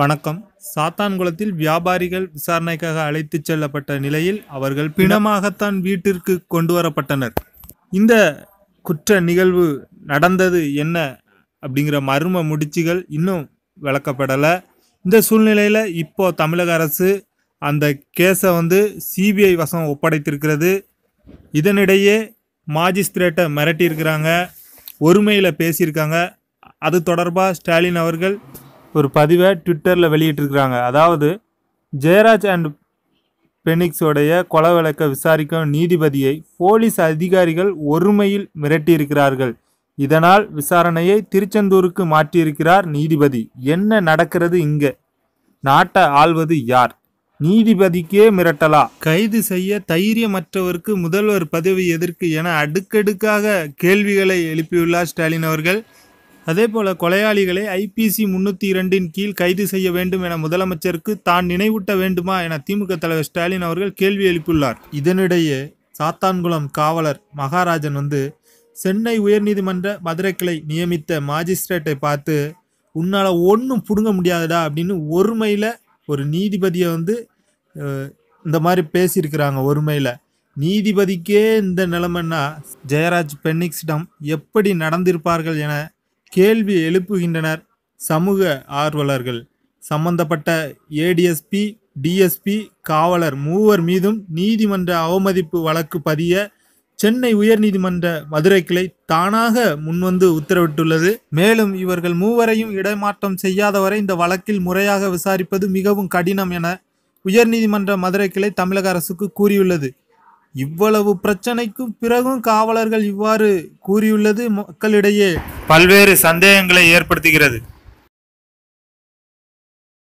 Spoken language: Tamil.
வணக்கம் சாத்தான்குளத்தில் வியாபாரிகள் விசாரணைக்காக அழைத்துச் செல்லப்பட்ட நிலையில் அவர்கள் பிணமாகத்தான் வீட்டிற்கு கொண்டு வரப்பட்டனர் இந்த குற்ற நிகழ்வு நடந்தது என்ன அப்படிங்கிற மர்ம முடிச்சுகள் இன்னும் விளக்கப்படலை இந்த சூழ்நிலையில் இப்போ தமிழக அரசு அந்த கேஸை வந்து சிபிஐ வசம் ஒப்படைத்திருக்கிறது இதனிடையே மாஜிஸ்திரேட்டை மிரட்டியிருக்கிறாங்க ஒருமையில் பேசியிருக்காங்க அது தொடர்பாக ஸ்டாலின் அவர்கள் ஒரு பதிவை ட்விட்டரில் வெளியிட்டிருக்கிறாங்க அதாவது ஜெயராஜ் அண்ட் பெனிக்ஸோடைய கொலை வழக்கை விசாரிக்கும் நீதிபதியை போலீஸ் அதிகாரிகள் ஒருமையில் மிரட்டியிருக்கிறார்கள் இதனால் விசாரணையை திருச்செந்தூருக்கு மாற்றியிருக்கிறார் நீதிபதி என்ன நடக்கிறது இங்கே நாட்டை ஆள்வது யார் நீதிபதிக்கே மிரட்டலா கைது செய்ய தைரியமற்றவருக்கு முதல்வர் பதவி எதிர்க்கு என அடுக்கடுக்காக கேள்விகளை எழுப்பியுள்ளார் ஸ்டாலின் அவர்கள் அதேபோல கொலையாளிகளை ஐபிசி முன்னூற்றி இரண்டின் கீழ் கைது செய்ய வேண்டும் என முதலமைச்சருக்கு தான் நினைவூட்ட வேண்டுமா என திமுக தலைவர் ஸ்டாலின் அவர்கள் கேள்வி எழுப்பியுள்ளார் இதனிடையே சாத்தான்குளம் காவலர் மகாராஜன் வந்து சென்னை உயர்நீதிமன்ற மதுரை கிளை நியமித்த மாஜிஸ்ட்ரேட்டை பார்த்து உன்னால் ஒன்றும் பிடுங்க முடியாதுடா அப்படின்னு ஒருமையில் ஒரு நீதிபதியை வந்து இந்த மாதிரி பேசியிருக்கிறாங்க ஒருமையில் நீதிபதிக்கே இந்த நிலைமைன்னா ஜெயராஜ் பென்னிக்ஸிடம் எப்படி நடந்திருப்பார்கள் என கேள்வி எழுப்புகின்றனர் சமூக ஆர்வலர்கள் சம்பந்தப்பட்ட ஏடிஎஸ்பி டிஎஸ்பி காவலர் மூவர் மீதும் நீதிமன்ற அவமதிப்பு வழக்கு பதிய சென்னை உயர்நீதிமன்ற மதுரை கிளை தானாக முன்வந்து உத்தரவிட்டுள்ளது மேலும் இவர்கள் மூவரையும் இடமாற்றம் செய்யாதவரை இந்த வழக்கில் முறையாக விசாரிப்பது மிகவும் கடினம் என உயர்நீதிமன்ற மதுரை கிளை தமிழக அரசுக்கு கூறியுள்ளது இவ்வளவு பிரச்சனைக்கும் பிறகும் காவலர்கள் இவ்வாறு கூறியுள்ளது மக்களிடையே பல்வேறு சந்தேகங்களை ஏற்படுத்துகிறது